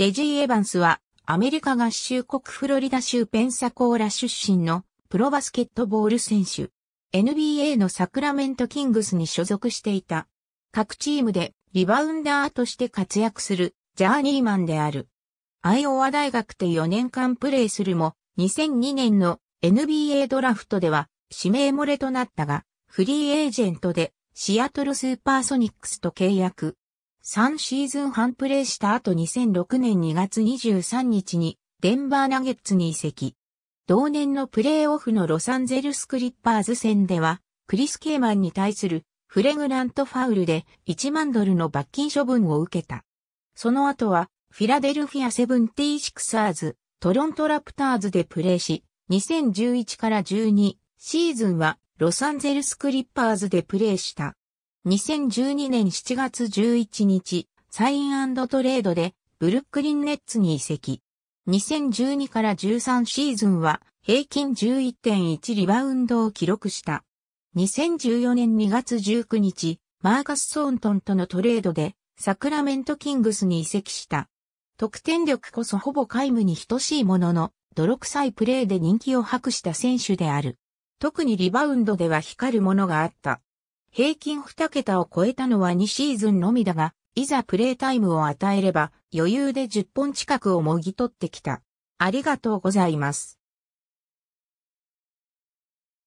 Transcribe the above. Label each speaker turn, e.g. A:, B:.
A: レジー・エヴァンスは、アメリカ合衆国フロリダ州ペンサコーラ出身のプロバスケットボール選手。NBA のサクラメントキングスに所属していた。各チームでリバウンダーとして活躍するジャーニーマンである。アイオワ大学で4年間プレーするも、2002年の NBA ドラフトでは指名漏れとなったが、フリーエージェントでシアトルスーパーソニックスと契約。3シーズン半プレーした後2006年2月23日にデンバーナゲッツに移籍。同年のプレーオフのロサンゼルスクリッパーズ戦では、クリス・ケーマンに対するフレグラントファウルで1万ドルの罰金処分を受けた。その後は、フィラデルフィアセブンティー・シクサーズ、トロントラプターズでプレーし、2011から12シーズンはロサンゼルスクリッパーズでプレーした。2012年7月11日、サイントレードでブルックリンネッツに移籍。2012から13シーズンは平均11.1リバウンドを記録した。2014年2月19日、マーカス・ソーントンとのトレードでサクラメント・キングスに移籍した。得点力こそほぼ皆無に等しいものの、泥臭いプレーで人気を博した選手である。特にリバウンドでは光るものがあった。平均2桁を超えたのは2シーズンのみだが、いざプレータイムを与えれば余裕で10本近くをもぎ取ってきた。ありがとうございます。